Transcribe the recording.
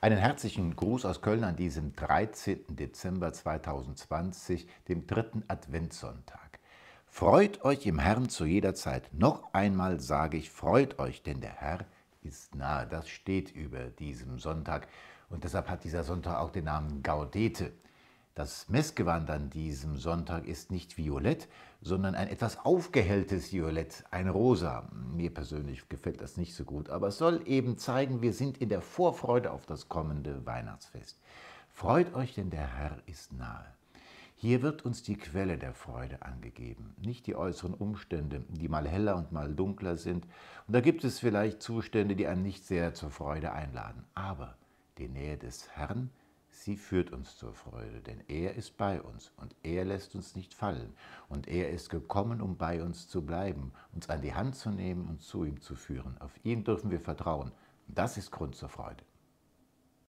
Einen herzlichen Gruß aus Köln an diesem 13. Dezember 2020, dem dritten Adventssonntag. Freut euch im Herrn zu jeder Zeit. Noch einmal sage ich, freut euch, denn der Herr ist nahe. Das steht über diesem Sonntag. Und deshalb hat dieser Sonntag auch den Namen Gaudete. Das Messgewand an diesem Sonntag ist nicht violett, sondern ein etwas aufgehelltes Violett, ein Rosa. Mir persönlich gefällt das nicht so gut, aber es soll eben zeigen, wir sind in der Vorfreude auf das kommende Weihnachtsfest. Freut euch, denn der Herr ist nahe. Hier wird uns die Quelle der Freude angegeben, nicht die äußeren Umstände, die mal heller und mal dunkler sind. Und da gibt es vielleicht Zustände, die einen nicht sehr zur Freude einladen. Aber die Nähe des Herrn Sie führt uns zur Freude, denn er ist bei uns und er lässt uns nicht fallen. Und er ist gekommen, um bei uns zu bleiben, uns an die Hand zu nehmen und zu ihm zu führen. Auf ihn dürfen wir vertrauen. Das ist Grund zur Freude.